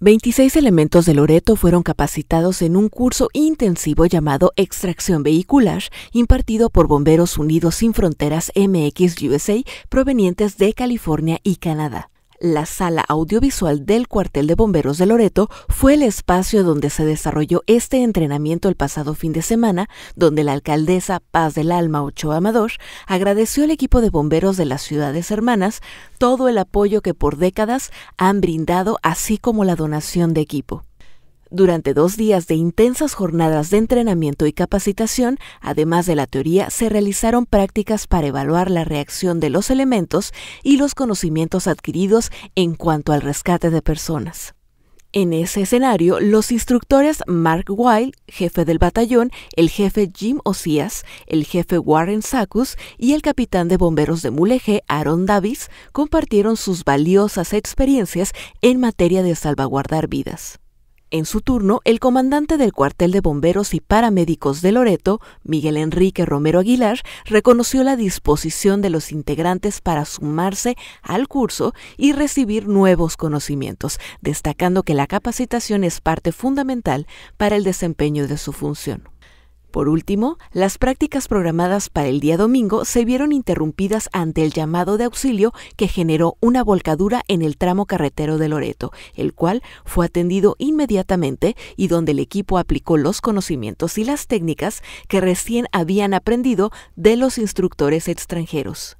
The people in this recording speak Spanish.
26 elementos de Loreto fueron capacitados en un curso intensivo llamado Extracción Vehicular, impartido por Bomberos Unidos Sin Fronteras MX USA, provenientes de California y Canadá. La sala audiovisual del cuartel de bomberos de Loreto fue el espacio donde se desarrolló este entrenamiento el pasado fin de semana, donde la alcaldesa Paz del Alma Ochoa Amador agradeció al equipo de bomberos de las ciudades hermanas todo el apoyo que por décadas han brindado, así como la donación de equipo. Durante dos días de intensas jornadas de entrenamiento y capacitación, además de la teoría, se realizaron prácticas para evaluar la reacción de los elementos y los conocimientos adquiridos en cuanto al rescate de personas. En ese escenario, los instructores Mark Wild, jefe del batallón, el jefe Jim Osías, el jefe Warren Sacus y el capitán de bomberos de Mulegé, Aaron Davis, compartieron sus valiosas experiencias en materia de salvaguardar vidas. En su turno, el comandante del cuartel de bomberos y paramédicos de Loreto, Miguel Enrique Romero Aguilar, reconoció la disposición de los integrantes para sumarse al curso y recibir nuevos conocimientos, destacando que la capacitación es parte fundamental para el desempeño de su función. Por último, las prácticas programadas para el día domingo se vieron interrumpidas ante el llamado de auxilio que generó una volcadura en el tramo carretero de Loreto, el cual fue atendido inmediatamente y donde el equipo aplicó los conocimientos y las técnicas que recién habían aprendido de los instructores extranjeros.